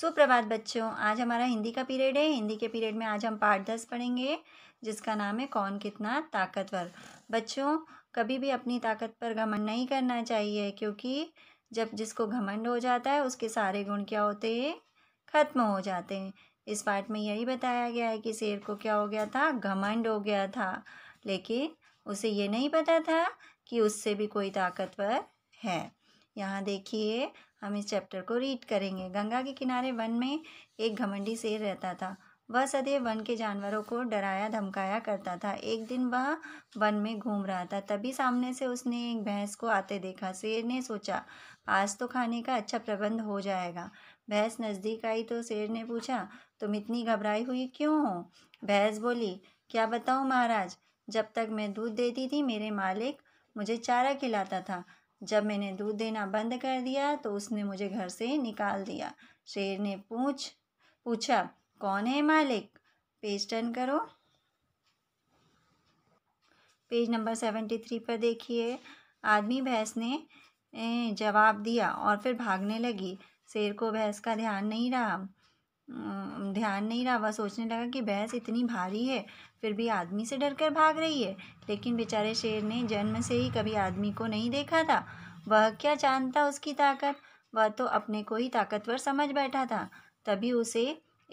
सुप्रभात बच्चों आज हमारा हिंदी का पीरियड है हिंदी के पीरियड में आज हम पाठ दस पढ़ेंगे जिसका नाम है कौन कितना ताकतवर बच्चों कभी भी अपनी ताकत पर घमंड नहीं करना चाहिए क्योंकि जब जिसको घमंड हो जाता है उसके सारे गुण क्या होते हैं ख़त्म हो जाते हैं इस पाठ में यही बताया गया है कि शेर को क्या हो गया था घमंड हो गया था लेकिन उसे ये नहीं पता था कि उससे भी कोई ताकतवर है यहाँ देखिए हम इस चैप्टर को रीड करेंगे गंगा के किनारे वन में एक घमंडी शेर रहता था वह सदैव वन के जानवरों को डराया धमकाया करता था एक दिन वह वन में घूम रहा था तभी सामने से उसने एक भैंस को आते देखा शेर ने सोचा आज तो खाने का अच्छा प्रबंध हो जाएगा भैंस नज़दीक आई तो शेर ने पूछा तुम इतनी घबराई हुई क्यों हो भैंस बोली क्या बताऊँ महाराज जब तक मैं दूध देती थी मेरे मालिक मुझे चारा खिलाता था जब मैंने दूध देना बंद कर दिया तो उसने मुझे घर से निकाल दिया शेर ने पूछ पूछा कौन है मालिक पेज टर्न करो पेज नंबर सेवेंटी थ्री पर देखिए आदमी भैंस ने जवाब दिया और फिर भागने लगी शेर को भैंस का ध्यान नहीं रहा ध्यान नहीं रहा वह सोचने लगा कि भैंस इतनी भारी है फिर भी आदमी से डरकर भाग रही है लेकिन बेचारे शेर ने जन्म से ही कभी आदमी को नहीं देखा था वह क्या जानता उसकी ताकत वह तो अपने को ही ताकतवर समझ बैठा था तभी उसे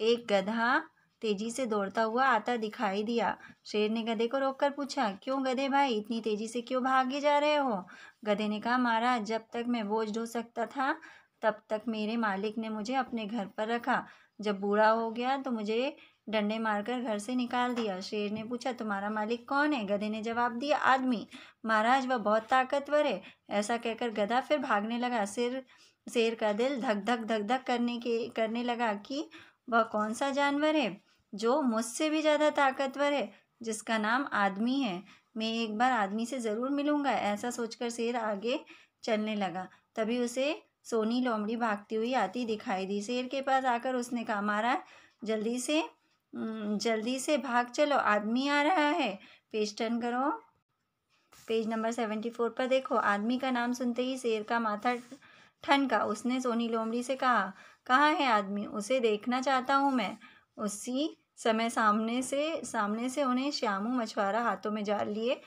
एक गधा तेजी से दौड़ता हुआ आता दिखाई दिया शेर ने गधे को रोककर पूछा क्यों गधे भाई इतनी तेजी से क्यों भागे जा रहे हो गधे ने कहा महाराज जब तक मैं बोझ ढो सकता था तब तक मेरे मालिक ने मुझे अपने घर पर रखा जब बूढ़ा हो गया तो मुझे डंडे मारकर घर से निकाल दिया शेर ने पूछा तुम्हारा मालिक कौन है गधे ने जवाब दिया आदमी महाराज वह बहुत ताकतवर है ऐसा कहकर गधा फिर भागने लगा सिर शेर का दिल धक धक धक धक करने के करने लगा कि वह कौन सा जानवर है जो मुझसे भी ज़्यादा ताकतवर है जिसका नाम आदमी है मैं एक बार आदमी से ज़रूर मिलूंगा ऐसा सोचकर शेर आगे चलने लगा तभी उसे सोनी लोमड़ी भागती हुई आती दिखाई दी शेर के पास आकर उसने कहा मारा जल्दी से जल्दी से भाग चलो आदमी आ रहा है पेज टर्न करो पेज नंबर सेवेंटी फोर पर देखो आदमी का नाम सुनते ही शेर का माथा ठनका उसने सोनी लोमड़ी से कहा कहाँ है आदमी उसे देखना चाहता हूँ मैं उसी समय सामने से सामने से उन्हें श्यामू मछुआरा हाथों में जाल लिए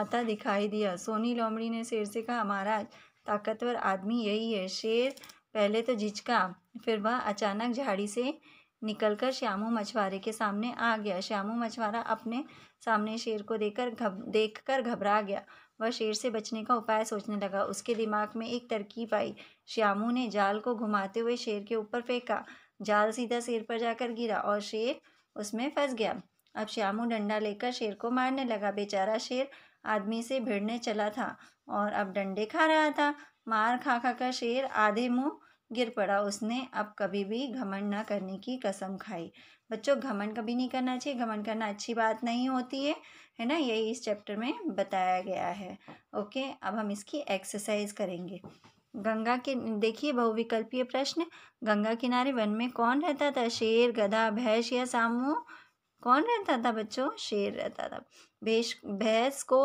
आता दिखाई दिया सोनी लोमड़ी ने शेर से कहा महाराज ताकतवर आदमी यही है शेर पहले तो झिझका फिर वह अचानक झाड़ी से निकलकर श्यामू मछुआरे के सामने आ गया श्यामू मछुआरा अपने सामने शेर को देखकर घब देख कर घबरा गया वह शेर से बचने का उपाय सोचने लगा उसके दिमाग में एक तरकीब आई श्यामू ने जाल को घुमाते हुए शेर के ऊपर फेंका जाल सीधा शेर पर जाकर गिरा और शेर उसमें फंस गया अब श्यामू डंडा लेकर शेर को मारने लगा बेचारा शेर आदमी से भिड़ने चला था और अब डंडे खा रहा था मार खा खा कर शेर आधे मुंह गिर पड़ा उसने अब कभी भी घमंड ना करने की कसम खाई बच्चों घमंड कभी नहीं करना चाहिए घमंड करना अच्छी बात नहीं होती है है ना यही इस चैप्टर में बताया गया है ओके अब हम इसकी एक्सरसाइज करेंगे गंगा के देखिए बहुविकल्पीय प्रश्न गंगा किनारे वन में कौन रहता था शेर गधा भैंस या सामूह कौन रहता था बच्चों शेर रहता था भेस भैंस को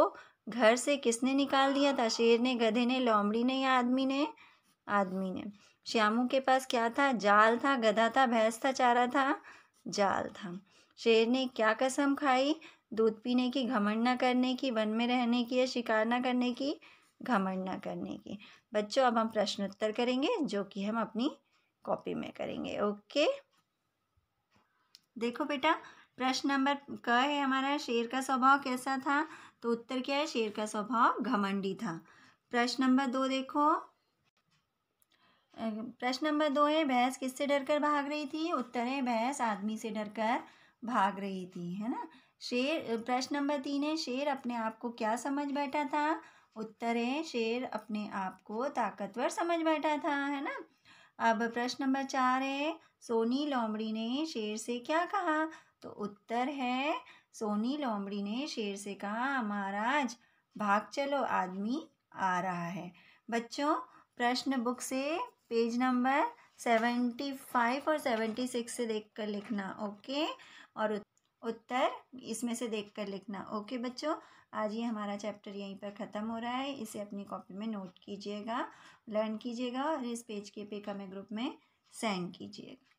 घर से किसने निकाल दिया था शेर ने गधे ने लोमड़ी ने या आदमी ने आदमी ने श्यामू के पास क्या था जाल था गधा था भैंस था चारा था जाल था शेर ने क्या कसम खाई दूध पीने की घमंड ना करने की वन में रहने की या शिकार ना करने की घमंड ना करने की बच्चों अब हम प्रश्न उत्तर करेंगे जो कि हम अपनी कॉपी में करेंगे ओके देखो बेटा प्रश्न नंबर क है हमारा शेर का स्वभाव कैसा था तो उत्तर क्या है शेर का स्वभाव घमंडी था प्रश्न नंबर दो देखो प्रश्न नंबर दो है भैंस किससे डरकर भाग रही थी उत्तर है भैंस आदमी से डरकर भाग रही थी है ना शेर प्रश्न नंबर तीन है शेर अपने आप को क्या समझ बैठा था उत्तर है शेर अपने आप को ताकतवर समझ बैठा था है ना अब प्रश्न नंबर चार है सोनी लोमड़ी ने शेर से क्या कहा तो उत्तर है सोनी लोमड़ी ने शेर से कहा महाराज भाग चलो आदमी आ रहा है बच्चों प्रश्न बुक से पेज नंबर सेवेंटी फाइव और सेवेंटी सिक्स से देख कर लिखना ओके और उत्तर इसमें से देख कर लिखना ओके बच्चों आज ये हमारा चैप्टर यहीं पर ख़त्म हो रहा है इसे अपनी कॉपी में नोट कीजिएगा लर्न कीजिएगा और इस पेज के पे कमेंट ग्रुप में सेंड कीजिएगा